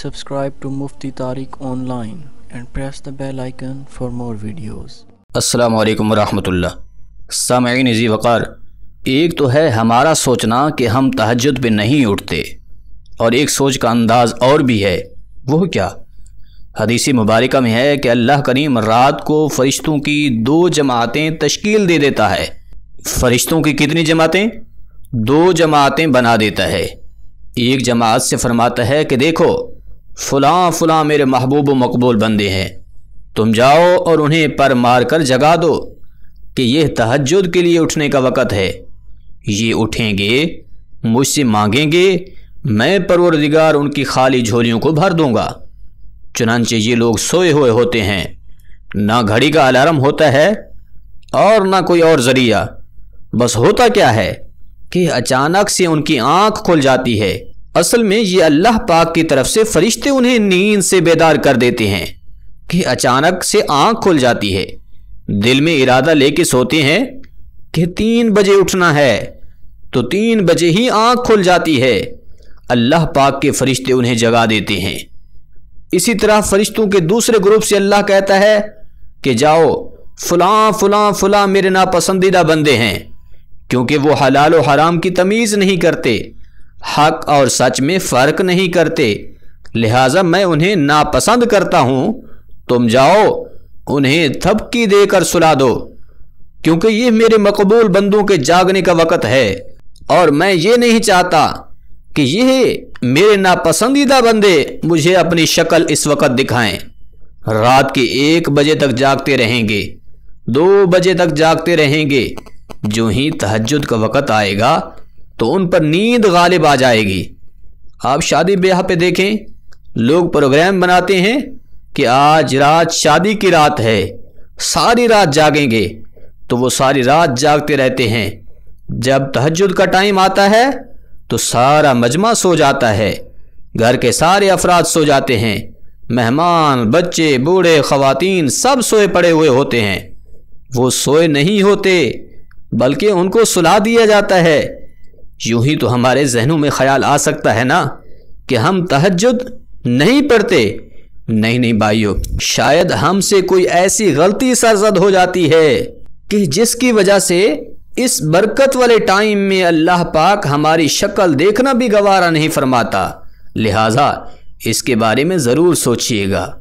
subscribe to Mufti Tariq online and press the bell icon for more videos. असलकम वरहमल्ला सामीन जी वक़ार एक तो है हमारा सोचना कि हम तहजद पे नहीं उठते और एक सोच का अंदाज़ और भी है वो क्या हदीसी मुबारक में है कि अल्लाह करीम रात को फ़रिश्तों की दो जमातें तश्कील दे देता है फ़रिश्तों की कितनी जमातें दो जमातें बना देता है एक जमात से फरमाता है कि देखो फ़लाँ फ़लाँ मेरे महबूब मकबूल बंदे हैं तुम जाओ और उन्हें पर मार कर जगा दो कि यह तहजद के लिए उठने का वक़्त है ये उठेंगे मुझसे मांगेंगे मैं परवरदिगार उनकी खाली झोलियों को भर दूंगा चुनानचे ये लोग सोए हुए होते हैं ना घड़ी का अलार्म होता है और ना कोई और ज़रिया बस होता क्या है कि अचानक से उनकी आँख खुल जाती है असल में ये अल्लाह पाक की तरफ से फरिश्ते उन्हें नींद से बेदार कर देते हैं कि अचानक से आंख खुल जाती है दिल में इरादा लेके सोते हैं कि तीन बजे उठना है तो तीन बजे ही आंख खुल जाती है अल्लाह पाक के फरिश्ते उन्हें जगा देते हैं इसी तरह फरिश्तों के दूसरे ग्रुप से अल्लाह कहता है कि जाओ फुला फुला फुला मेरे नापसंदीदा बंदे हैं क्योंकि वो हलाल और हराम की तमीज़ नहीं करते हक और सच में फ़र्क नहीं करते लिहाजा मैं उन्हें नापसंद करता हूँ तुम जाओ उन्हें थपकी देकर सुला दो क्योंकि ये मेरे मकबूल बंदों के जागने का वक़्त है और मैं ये नहीं चाहता कि यह मेरे नापसंदीदा बंदे मुझे अपनी शक्ल इस वक़्त दिखाएं रात के एक बजे तक जागते रहेंगे दो बजे तक जागते रहेंगे जो ही तहजद का वक़्त आएगा तो उन पर नींद गालिब आ जाएगी आप शादी ब्याह पे देखें लोग प्रोग्राम बनाते हैं कि आज रात शादी की रात है सारी रात जागेंगे तो वो सारी रात जागते रहते हैं जब तहजद का टाइम आता है तो सारा मजमा सो जाता है घर के सारे अफराद सो जाते हैं मेहमान बच्चे बूढ़े ख़वातीन सब सोए पड़े हुए होते हैं वो सोए नहीं होते बल्कि उनको सुला दिया जाता है यूं ही तो हमारे जहनों में ख्याल आ सकता है ना कि हम तहजद नहीं पढ़ते नहीं नहीं भाइयों शायद हमसे कोई ऐसी गलती सरजद हो जाती है कि जिसकी वजह से इस बरकत वाले टाइम में अल्लाह पाक हमारी शक्ल देखना भी गवारा नहीं फरमाता लिहाजा इसके बारे में ज़रूर सोचिएगा